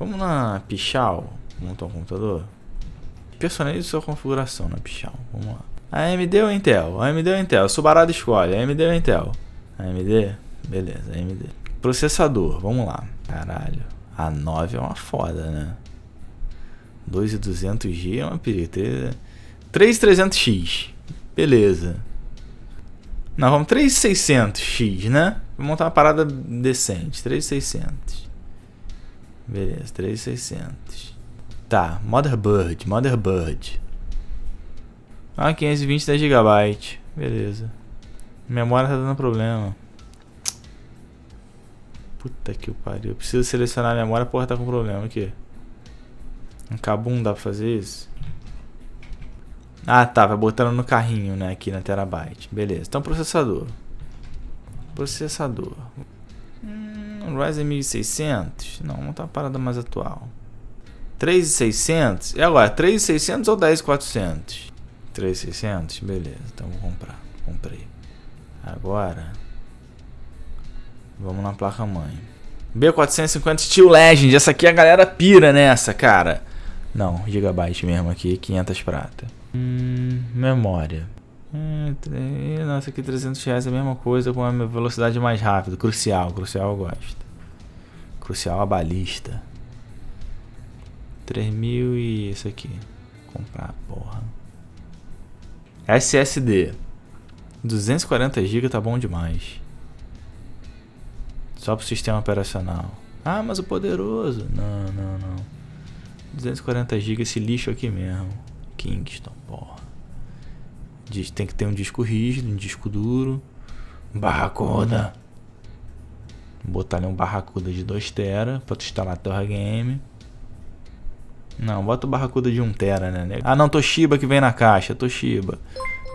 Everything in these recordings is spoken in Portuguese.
Vamos na Pichal, montar um computador. Personalize sua configuração na Pichal, vamos lá. AMD ou Intel? AMD ou Intel? Subarado escolhe, AMD ou Intel? AMD? Beleza, AMD. Processador, vamos lá. Caralho, a 9 é uma foda, né? 2.200G é uma perita. 3.300X, beleza. Nós vamos 3.600X, né? Vou montar uma parada decente, 3.600. Beleza, 3,600. Tá, motherboard, motherboard. Ah, 520 10 GB. Beleza. Memória tá dando problema. Puta que pariu. Eu preciso selecionar a memória, porra, tá com problema. o quê? Um cabum dá pra fazer isso? Ah, tá. Vai botando no carrinho, né? Aqui na terabyte. Beleza. Então, processador. Processador. Um Ryzen 1600? Não, vamos tá uma parada mais atual. 3,600? E agora, 3,600 ou 10,400? 3,600? Beleza, então vou comprar. Comprei. Agora, vamos na placa-mãe. B450 Steel Legend. Essa aqui a galera pira nessa, cara. Não, gigabyte mesmo aqui, 500 prata. Hum, memória. É, é, nossa, aqui 300 reais é a mesma coisa com a velocidade mais rápida. Crucial, crucial eu gosto. Crucial a balista. 3000 mil e isso aqui. Comprar, porra. SSD. 240 GB tá bom demais. Só pro sistema operacional. Ah, mas o poderoso. Não, não, não. 240 GB esse lixo aqui mesmo. Kingston, porra. Diz, tem que ter um disco rígido, um disco duro. Barracuda. Botar ali um Barracuda de 2 tera pra tu instalar teu game. Não, bota o Barracuda de 1 um tera, né? Ah não, Toshiba que vem na caixa, Toshiba.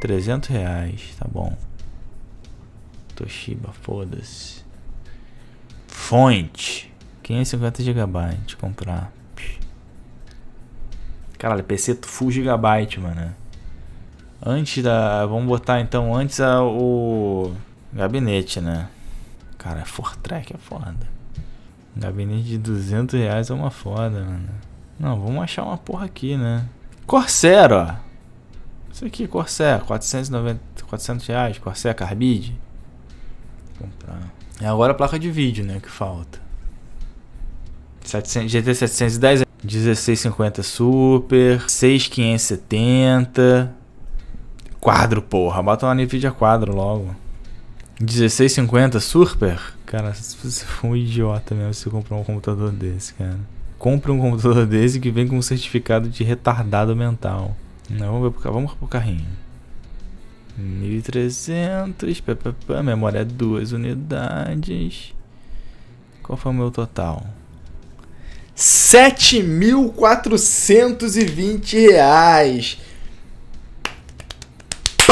300 reais, tá bom. Toshiba, foda-se. Fonte. 550 GB, comprar. Caralho, PC full gigabyte, mano. Antes da. Vamos botar então antes a, o. Gabinete, né? Cara, é Fortrack é foda. Gabinete de 200 reais é uma foda, mano. Não, vamos achar uma porra aqui, né? Corsair, ó. Isso aqui, Corsair. 490, 400 reais. Corsair Carbide. Vou comprar. É agora a placa de vídeo, né? Que falta. 700, GT 710 1650 Super. 6570. Quadro, porra. Bota uma NVIDIA quadro logo. 1650 Super? Cara, você foi é um idiota mesmo se comprar um computador desse, cara. Compre um computador desse que vem com um certificado de retardado mental. Não, vamos, pro, vamos pro carrinho. 1300, papapá, memória 2 unidades. Qual foi o meu total? 7.420 reais.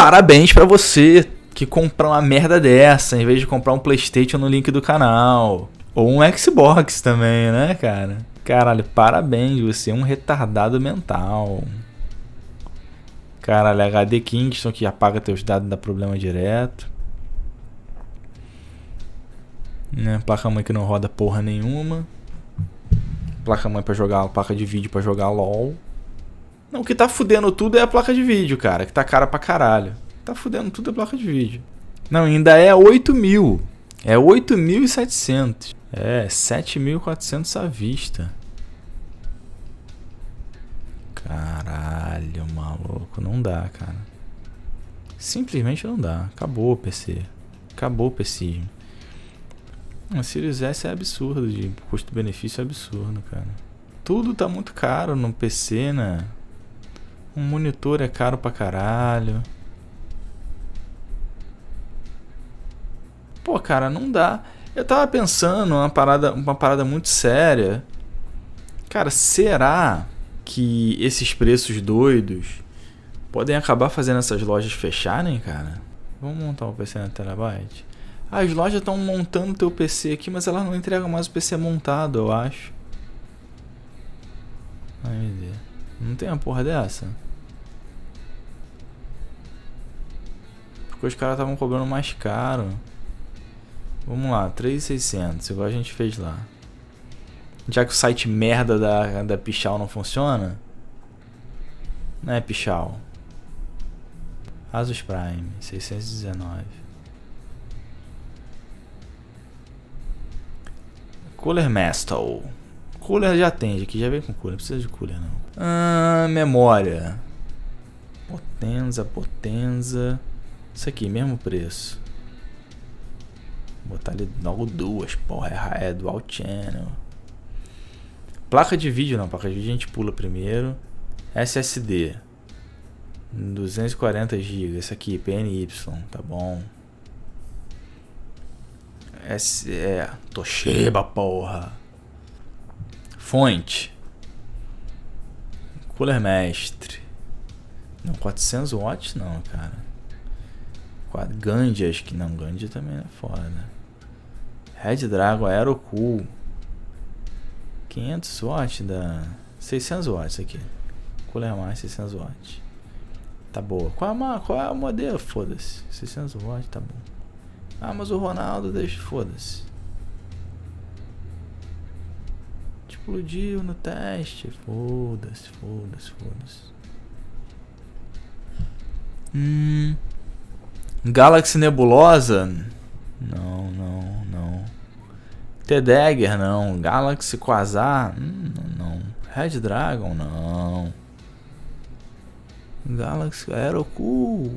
Parabéns para você que comprou uma merda dessa, em vez de comprar um PlayStation no link do canal. Ou um Xbox também, né, cara? Caralho, parabéns, você é um retardado mental. Caralho, é HD Kingston que apaga teus dados dá problema direto. Né, placa-mãe que não roda porra nenhuma. Placa-mãe para jogar, placa de vídeo para jogar LOL. Não, o que tá fudendo tudo é a placa de vídeo, cara, que tá cara pra caralho. Tá fudendo tudo a é placa de vídeo. Não, ainda é 8 mil. É 8.700. É, 7.400 à vista. Caralho, maluco. Não dá, cara. Simplesmente não dá. Acabou o PC. Acabou o PC. A Series S é absurdo. De custo-benefício é absurdo, cara. Tudo tá muito caro no PC, né? Um monitor é caro pra caralho. Pô, cara, não dá. Eu tava pensando uma parada, uma parada muito séria. Cara, será que esses preços doidos podem acabar fazendo essas lojas fecharem, cara? Vamos montar o um PC na Terabyte? As lojas estão montando teu PC aqui, mas elas não entregam mais o PC montado, eu acho. Ai, meu Deus. Não tem a porra dessa? Porque os caras estavam cobrando mais caro. Vamos lá, 3,600, igual a gente fez lá. Já que o site merda da, da Pichal não funciona. Né, Pichal? Asus Prime, 619. Cooler Mestal. Cooler já tem, aqui já vem com cooler, não precisa de cooler não. Ah, memória. Potenza, Potenza. Isso aqui, mesmo preço. Vou botar ali logo duas, porra. É, é, dual channel. Placa de vídeo não, placa de vídeo a gente pula primeiro. SSD. 240 GB, esse aqui, PNY, tá bom. S é, Toshiba, porra. Fonte. Cooler Mestre. Não, 400 watts não, cara quadro. Gandhi, acho que não. Gandhi também é foda. Red Dragon, Aero Cool. 500 watts da... 600 watts aqui. Cooler é mais 600 watts. Tá boa. Qual é, uma, qual é o modelo? Foda-se. 600 watts, tá bom. Ah, mas o Ronaldo deixa... Foda-se. Explodiu no teste. Foda-se, foda-se, foda-se. Hum... Galaxy Nebulosa? Não, não, não. T-Dagger? Não. Galaxy Quasar? Hum, não. Red Dragon? Não. Galaxy Aerocool.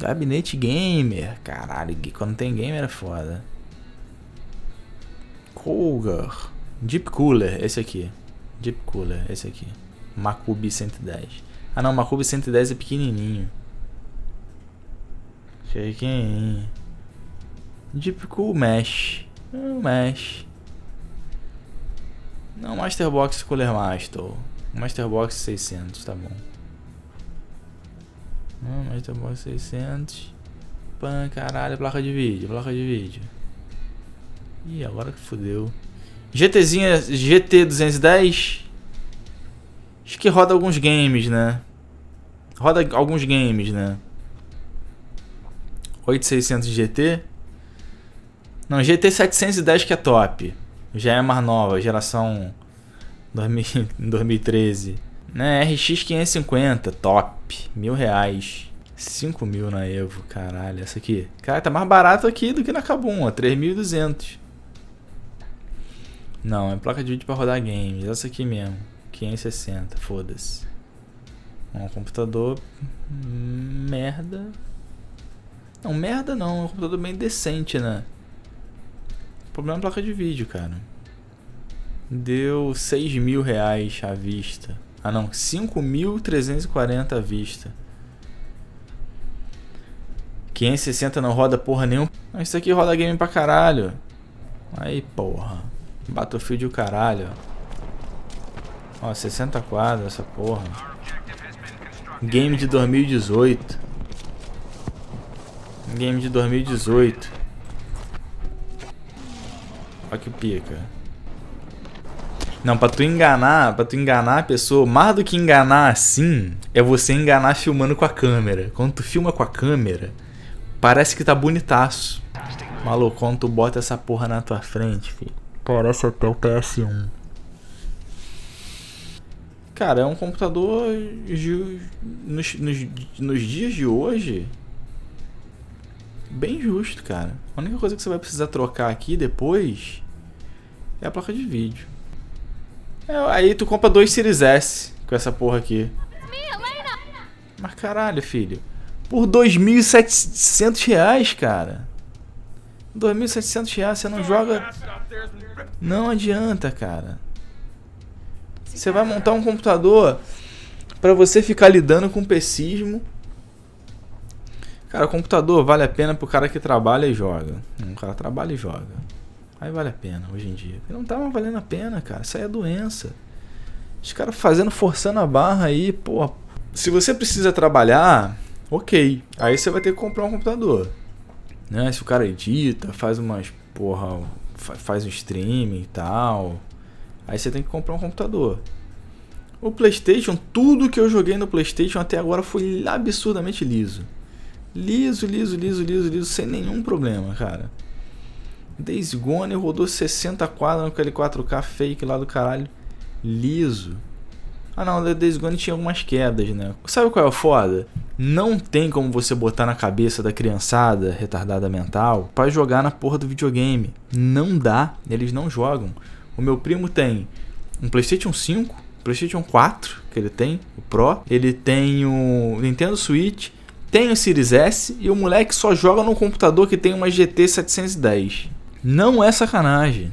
É Gabinete Gamer. Caralho, quando tem gamer é foda. Colgar. Deep Cooler, esse aqui. Deep Cooler, esse aqui. Makubi 110. Ah não, Makubi 110 é pequenininho. Shaken. quem Mesh. Um é Mesh. Não, Master Box Cooler Master. Master Box 600, tá bom. Não, Master Box 600. Pan, caralho, placa de vídeo, placa de vídeo. Ih, agora que fodeu. GTzinha, GT 210. Acho que roda alguns games, né? Roda alguns games, né? 8600 GT. Não, GT 710 que é top. Já é mais nova, geração 2013. Né, RX 550, top. Mil reais. 5 mil na Evo, caralho. Essa aqui. Cara, tá mais barato aqui do que na Kabum, ó. 3.200. Não, é placa de vídeo pra rodar games. Essa aqui mesmo. 560, foda-se. Um computador... Hum, merda. Não, merda não, é um computador bem decente, né? O problema é a placa de vídeo, cara. Deu 6 mil reais à vista. Ah não, 5.340 à vista. 560 não roda porra nenhuma. Isso aqui roda game pra caralho. Aí, porra. Battlefield o caralho. Ó, 60 quadros essa porra. Game de 2018. Game de 2018. Olha que pica. Não, pra tu enganar, pra tu enganar a pessoa, mais do que enganar assim, é você enganar filmando com a câmera. Quando tu filma com a câmera, parece que tá bonitaço. Maluco, quando tu bota essa porra na tua frente, filho. Parece até o PS1. Cara, é um computador. Nos, nos, nos dias de hoje, bem justo, cara. A única coisa que você vai precisar trocar aqui depois é a placa de vídeo. É, aí tu compra dois Series S com essa porra aqui. Mas caralho, filho. Por 2.700 reais, cara. 2.700 reais, você não joga... Não adianta, cara. Você vai montar um computador para você ficar lidando com pessismo Cara, computador vale a pena pro cara que trabalha e joga. Um cara trabalha e joga. Aí vale a pena hoje em dia. Não tava tá valendo a pena, cara. Isso aí é doença. Os caras fazendo, forçando a barra aí, pô. Se você precisa trabalhar, ok. Aí você vai ter que comprar um computador. Né? Se o cara edita, faz umas, porra, faz um streaming e tal. Aí você tem que comprar um computador. O PlayStation, tudo que eu joguei no PlayStation até agora foi absurdamente liso. Liso, liso, liso, liso, liso, sem nenhum problema, cara. Days Gone rodou 60 quadros naquele 4K fake lá do caralho. Liso. Ah não, o Days Gone tinha algumas quedas, né? Sabe qual é o foda? Não tem como você botar na cabeça da criançada retardada mental para jogar na porra do videogame. Não dá, eles não jogam. O meu primo tem um PlayStation 5, PlayStation 4 que ele tem, o Pro, ele tem o Nintendo Switch, tem o Series S e o moleque só joga no computador que tem uma GT 710. Não é sacanagem.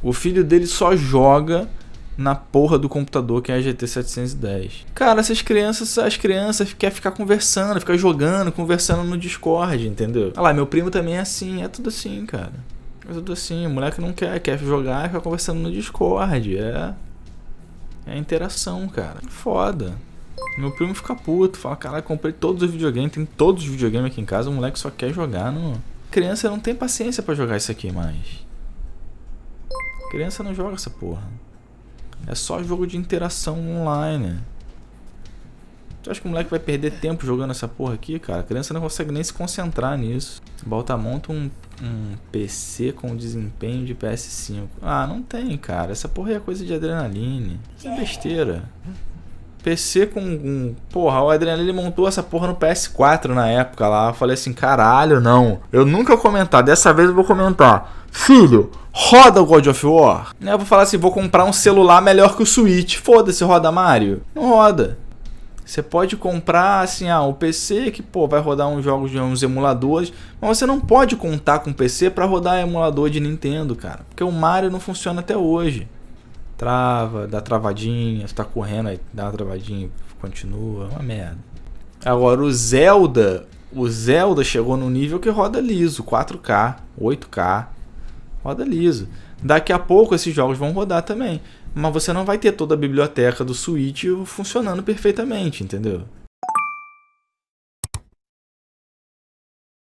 O filho dele só joga na porra do computador que é a GT 710. Cara, essas crianças, as crianças querem ficar conversando, ficar jogando, conversando no Discord, entendeu? Ah lá, meu primo também é assim, é tudo assim, cara. É tudo assim, o moleque não quer, quer jogar e ficar conversando no Discord, é... É interação, cara. Foda. Meu primo fica puto, fala, caralho, comprei todos os videogames, tem todos os videogames aqui em casa, o moleque só quer jogar no... Criança não tem paciência para jogar isso aqui mais. Criança não joga essa porra. É só jogo de interação online. Tu acha que o moleque vai perder tempo jogando essa porra aqui, cara? A criança não consegue nem se concentrar nisso. bota monta um, um PC com desempenho de PS5. Ah, não tem, cara. Essa porra é coisa de adrenalina. Isso é besteira. PC com. porra, o Adriano ele montou essa porra no PS4 na época lá. Eu falei assim, caralho, não. Eu nunca comentar, dessa vez eu vou comentar. Filho, roda God of War. Né, eu vou falar assim, vou comprar um celular melhor que o Switch. Foda-se, roda Mario. Não roda. Você pode comprar assim, ah, o PC que pô, vai rodar uns jogos de uns emuladores, mas você não pode contar com o PC para rodar emulador de Nintendo, cara, porque o Mario não funciona até hoje trava, dá travadinha, você tá correndo, aí dá uma travadinha, continua, é uma merda. Agora o Zelda, o Zelda chegou no nível que roda liso, 4K, 8K, roda liso. Daqui a pouco esses jogos vão rodar também, mas você não vai ter toda a biblioteca do Switch funcionando perfeitamente, entendeu?